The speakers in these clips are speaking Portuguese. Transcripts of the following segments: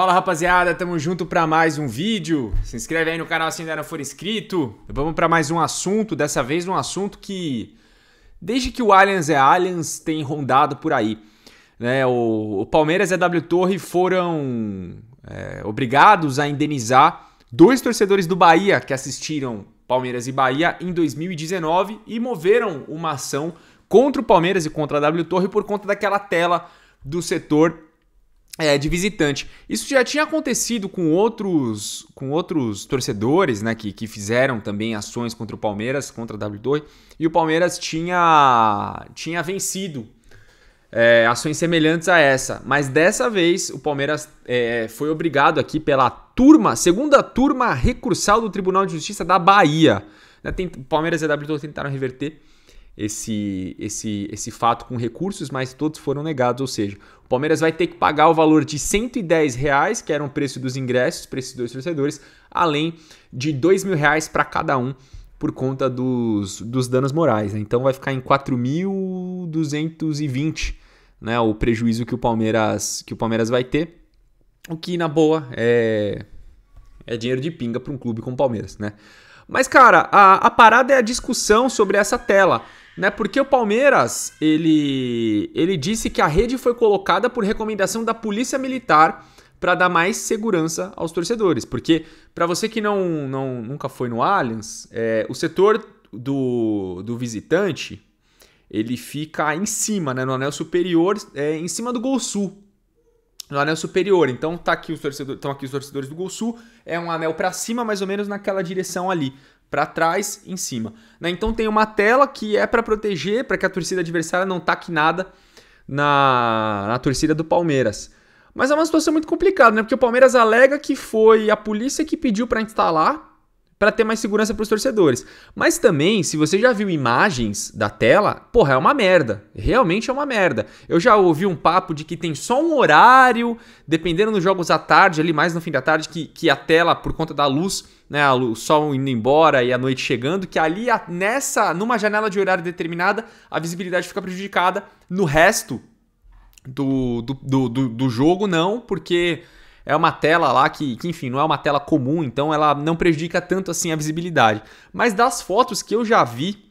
Fala rapaziada, tamo junto para mais um vídeo. Se inscreve aí no canal se ainda não for inscrito. Vamos para mais um assunto, dessa vez um assunto que desde que o Allianz é Allianz tem rondado por aí. Né? O, o Palmeiras e a W Torre foram é, obrigados a indenizar dois torcedores do Bahia que assistiram Palmeiras e Bahia em 2019 e moveram uma ação contra o Palmeiras e contra a W Torre por conta daquela tela do setor é, de visitante. Isso já tinha acontecido com outros com outros torcedores, né, que, que fizeram também ações contra o Palmeiras, contra a W 2 e o Palmeiras tinha tinha vencido é, ações semelhantes a essa. Mas dessa vez o Palmeiras é, foi obrigado aqui pela turma, segunda turma recursal do Tribunal de Justiça da Bahia. Né, tem, Palmeiras e a W 2 tentaram reverter esse, esse, esse fato com recursos, mas todos foram negados, ou seja, o Palmeiras vai ter que pagar o valor de 110 reais, que era o preço dos ingressos para esses dois torcedores, além de 2 mil reais para cada um por conta dos, dos danos morais. Né? Então vai ficar em 4.220 né, o prejuízo que o Palmeiras que o Palmeiras vai ter, o que na boa é, é dinheiro de pinga para um clube como o Palmeiras, né? Mas, cara, a, a, parada é a discussão sobre essa tela. Né? Porque o Palmeiras, ele, ele disse que a rede foi colocada por recomendação da Polícia Militar para dar mais segurança aos torcedores. Porque, para você que não, não nunca foi no Allianz, é, o setor do, do visitante ele fica em cima, né, no anel superior, é, em cima do Gol Sul. No anel superior, então tá aqui os torcedores, estão aqui os torcedores do Gol Sul, é um anel para cima, mais ou menos naquela direção ali para trás, em cima. Né? Então tem uma tela que é para proteger, para que a torcida adversária não taque nada na, na torcida do Palmeiras. Mas é uma situação muito complicada, né? Porque o Palmeiras alega que foi a polícia que pediu para instalar para ter mais segurança para os torcedores. Mas também, se você já viu imagens da tela, porra, é uma merda. Realmente é uma merda. Eu já ouvi um papo de que tem só um horário, dependendo dos jogos à tarde, ali mais no fim da tarde, que, que a tela, por conta da luz, né, o sol indo embora e a noite chegando, que ali nessa, numa janela de horário determinada, a visibilidade fica prejudicada. No resto do, do, do, do jogo, não, porque é uma tela lá que, que, enfim, não é uma tela comum, então ela não prejudica tanto assim a visibilidade. Mas das fotos que eu já vi,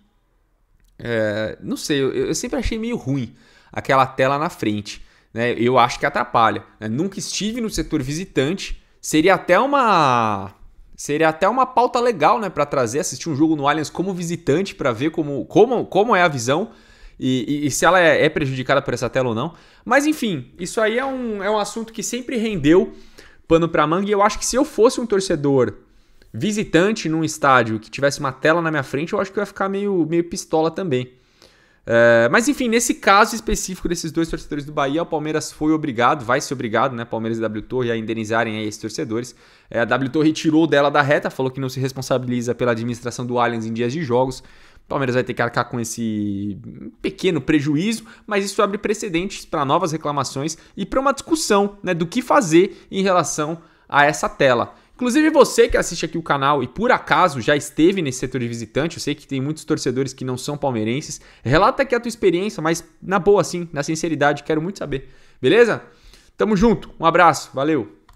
é, não sei, eu, eu sempre achei meio ruim aquela tela na frente. Né? Eu acho que atrapalha. Né? Nunca estive no setor visitante. Seria até uma seria até uma pauta legal, né, para trazer assistir um jogo no Allianz como visitante para ver como, como como é a visão e, e, e se ela é, é, prejudicada por essa tela ou não. Mas enfim, isso aí é um, é um assunto que sempre rendeu pano para manga e eu acho que se eu fosse um torcedor visitante num estádio que tivesse uma tela na minha frente, eu acho que eu ia ficar meio, meio pistola também. É, mas enfim, nesse caso específico desses dois torcedores do Bahia, o Palmeiras foi obrigado, vai ser obrigado, né? Palmeiras e W Torre a indenizarem aí esses torcedores. É, a W Torre tirou dela da reta, falou que não se responsabiliza pela administração do Allianz em dias de jogos. Palmeiras vai ter que arcar com esse pequeno prejuízo, mas isso abre precedentes para novas reclamações e para uma discussão né, do que fazer em relação a essa tela. Inclusive você que assiste aqui o canal e por acaso já esteve nesse setor de visitante, eu sei que tem muitos torcedores que não são palmeirenses, relata aqui a tua experiência, mas na boa assim, na sinceridade, quero muito saber. Beleza? Tamo junto, um abraço, valeu!